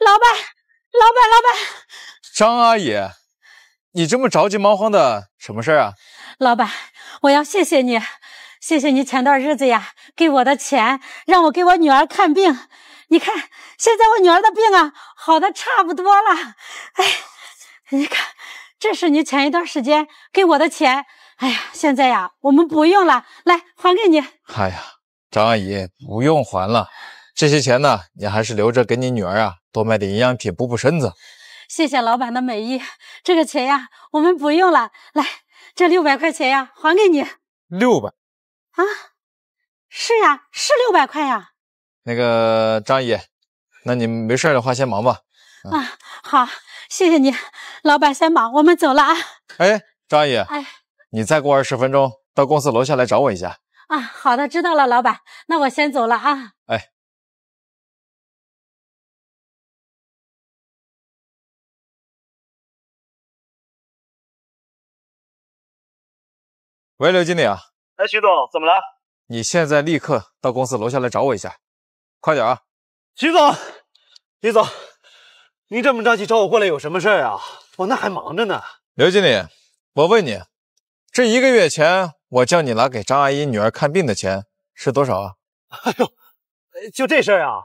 老板，老板，老板，张阿姨，你这么着急忙慌的，什么事儿啊？老板，我要谢谢你，谢谢你前段日子呀给我的钱，让我给我女儿看病。你看，现在我女儿的病啊，好的差不多了。哎，你看，这是你前一段时间给我的钱。哎呀，现在呀，我们不用了，来还给你。哎呀，张阿姨，不用还了。这些钱呢，你还是留着给你女儿啊，多买点营养品补补身子。谢谢老板的美意，这个钱呀，我们不用了。来，这六百块钱呀，还给你。六百？啊？是呀，是六百块呀。那个张姨，那你没事的话，先忙吧。啊，好，谢谢你，老板，先忙，我们走了啊。哎，张阿姨，哎，你再过二十分钟到公司楼下来找我一下。啊，好的，知道了，老板，那我先走了啊。哎。喂，刘经理啊！哎，徐总，怎么了？你现在立刻到公司楼下来找我一下，快点啊！徐总，李总，您这么着急找我过来，有什么事儿啊？我那还忙着呢。刘经理，我问你，这一个月前我叫你拿给张阿姨女儿看病的钱是多少啊？哎呦，就这事儿啊！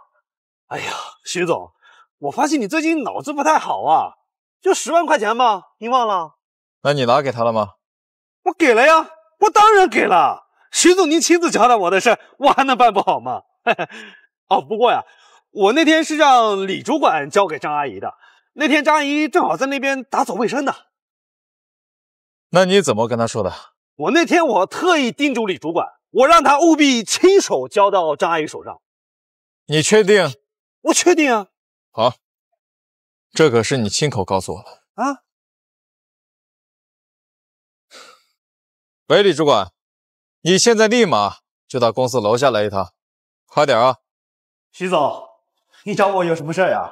哎呀，徐总，我发现你最近脑子不太好啊！就十万块钱吧，您忘了？那你拿给她了吗？我给了呀。我当然给了，徐总您亲自交代我的事，我还能办不好吗？哦，不过呀，我那天是让李主管交给张阿姨的，那天张阿姨正好在那边打扫卫生呢。那你怎么跟她说的？我那天我特意叮嘱李主管，我让他务必亲手交到张阿姨手上。你确定？我确定啊。好，这可是你亲口告诉我的啊。喂，李主管，你现在立马就到公司楼下来一趟，快点啊！徐总，你找我有什么事呀？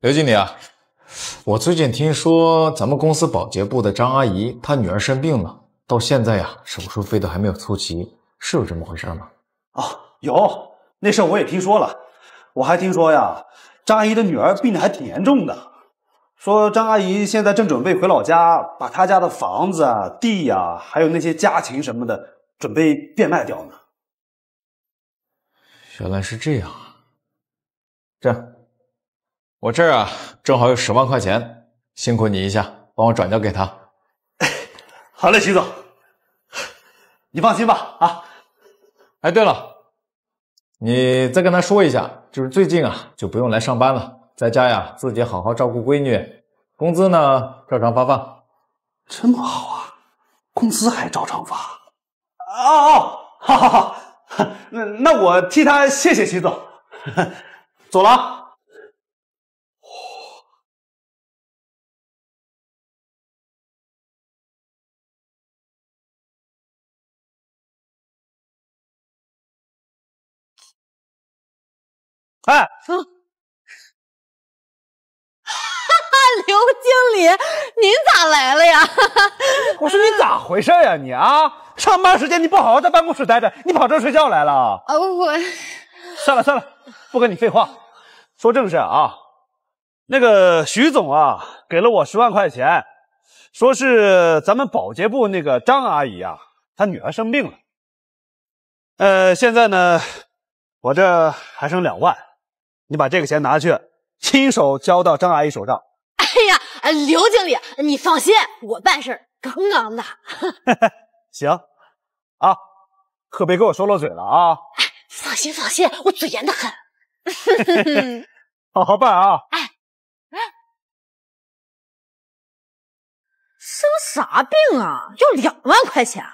刘经理啊，我最近听说咱们公司保洁部的张阿姨她女儿生病了，到现在呀，手术费都还没有凑齐，是有这么回事吗？哦，有那事儿我也听说了，我还听说呀，张阿姨的女儿病得还挺严重的。说张阿姨现在正准备回老家，把她家的房子啊、地呀，还有那些家禽什么的，准备变卖掉呢。原来是这样啊！这样，我这儿啊正好有十万块钱，辛苦你一下，帮我转交给她。哎，好嘞，徐总，你放心吧啊！哎，对了，你再跟她说一下，就是最近啊就不用来上班了。在家呀，自己好好照顾闺女，工资呢照常发放。这么好啊，工资还照常发。哦哦，好好好，那那我替他谢谢徐总，走了。哎。李，您咋来了呀？我说你咋回事呀？你啊，上班时间你不好好在办公室待着，你跑这儿睡觉来了？啊，我，算了算了，不跟你废话，说正事啊。那个徐总啊，给了我十万块钱，说是咱们保洁部那个张阿姨啊，她女儿生病了。呃，现在呢，我这还剩两万，你把这个钱拿去，亲手交到张阿姨手上。哎呀！哎，刘经理，你放心，我办事杠杠的。行，啊，可别给我说漏嘴了啊！哎，放心，放心，我嘴严的很。好好办啊！哎，生啥病啊？要两万块钱？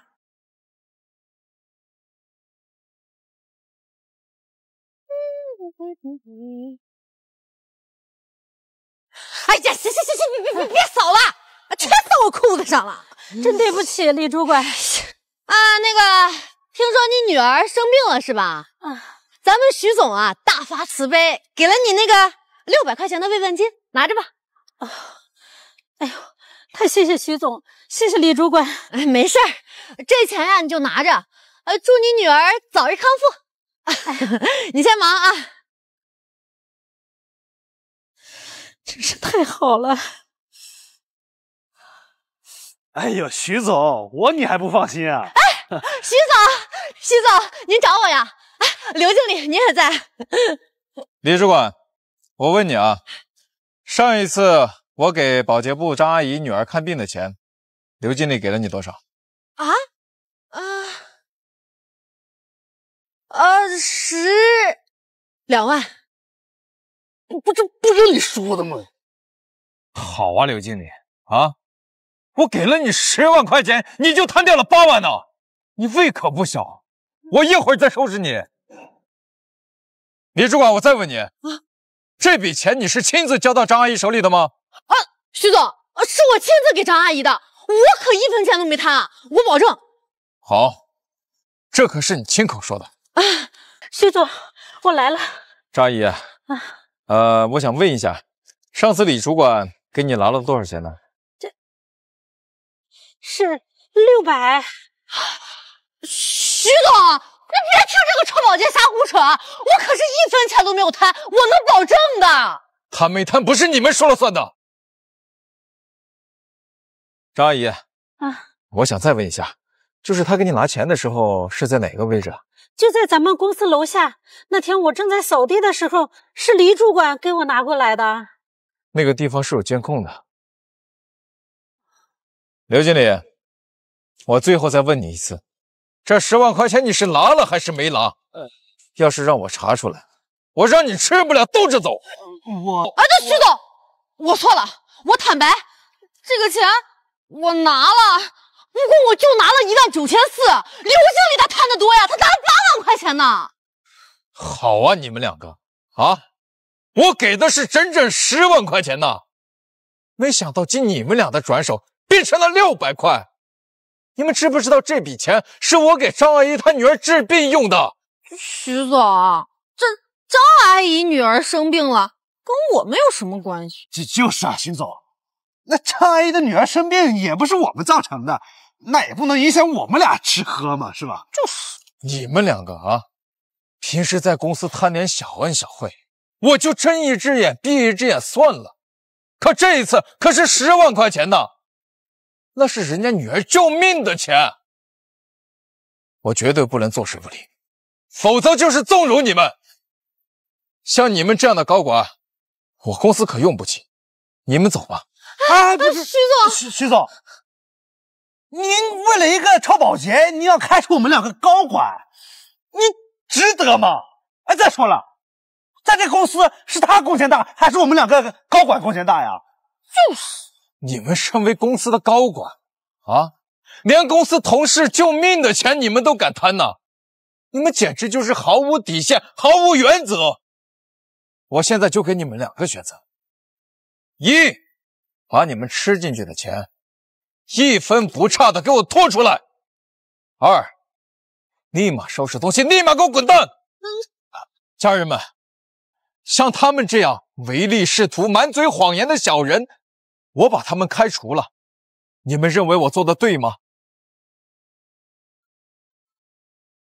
哎呀，行行行行，别别别别扫了，全扫我裤子上了，真对不起李主管。啊，那个，听说你女儿生病了是吧？啊，咱们徐总啊大发慈悲，给了你那个六百块钱的慰问金，拿着吧。啊，哎呦，太谢谢徐总，谢谢李主管。哎，没事儿，这钱呀你就拿着，呃，祝你女儿早日康复。你先忙啊。真是太好了！哎呦，徐总，我你还不放心啊？哎，徐总，徐总，您找我呀？哎，刘经理，您也在。李主管，我问你啊，上一次我给保洁部张阿姨女儿看病的钱，刘经理给了你多少？啊？啊？二十两万。不不，这不是你说的吗？好啊，刘经理啊，我给了你十万块钱，你就贪掉了八万呢，你胃可不小，我一会儿再收拾你。李主管，我再问你啊，这笔钱你是亲自交到张阿姨手里的吗？啊，徐总，是我亲自给张阿姨的，我可一分钱都没贪啊，我保证。好，这可是你亲口说的啊。徐总，我来了，张阿姨啊。呃，我想问一下，上次李主管给你拿了多少钱呢？这，是六百。徐总，你别听这个臭保洁瞎胡扯，我可是一分钱都没有贪，我能保证的。贪没贪不是你们说了算的，张阿姨。啊。我想再问一下，就是他给你拿钱的时候是在哪个位置？啊？就在咱们公司楼下，那天我正在扫地的时候，是李主管给我拿过来的。那个地方是有监控的，刘经理，我最后再问你一次，这十万块钱你是拿了还是没拿？呃，要是让我查出来，我让你吃不了兜着走。我啊，对，徐总，我错了，我坦白，这个钱我拿了，不过我就拿了一万九千四。刘经理他贪得多呀，他拿八。块钱呢？好啊，你们两个啊！我给的是整整十万块钱呢，没想到经你们俩的转手变成了六百块。你们知不知道这笔钱是我给张阿姨她女儿治病用的？徐总，这张阿姨女儿生病了，跟我们有什么关系？这就是啊，徐总，那张阿姨的女儿生病也不是我们造成的，那也不能影响我们俩吃喝嘛，是吧？就是。你们两个啊，平时在公司贪点小恩小惠，我就睁一只眼闭一只眼算了。可这一次可是十万块钱呢，那是人家女儿救命的钱，我绝对不能坐视不理，否则就是纵容你们。像你们这样的高管，我公司可用不起，你们走吧。啊，不是，徐总，徐徐总。您为了一个超保洁，您要开除我们两个高管，你值得吗？哎，再说了，在这公司是他贡献大，还是我们两个高管贡献大呀？就是你们身为公司的高管啊，连公司同事救命的钱你们都敢贪呢？你们简直就是毫无底线、毫无原则！我现在就给你们两个选择：一，把你们吃进去的钱。一分不差的给我拖出来！二，立马收拾东西，立马给我滚蛋！家人们，像他们这样唯利是图、满嘴谎言的小人，我把他们开除了。你们认为我做的对吗？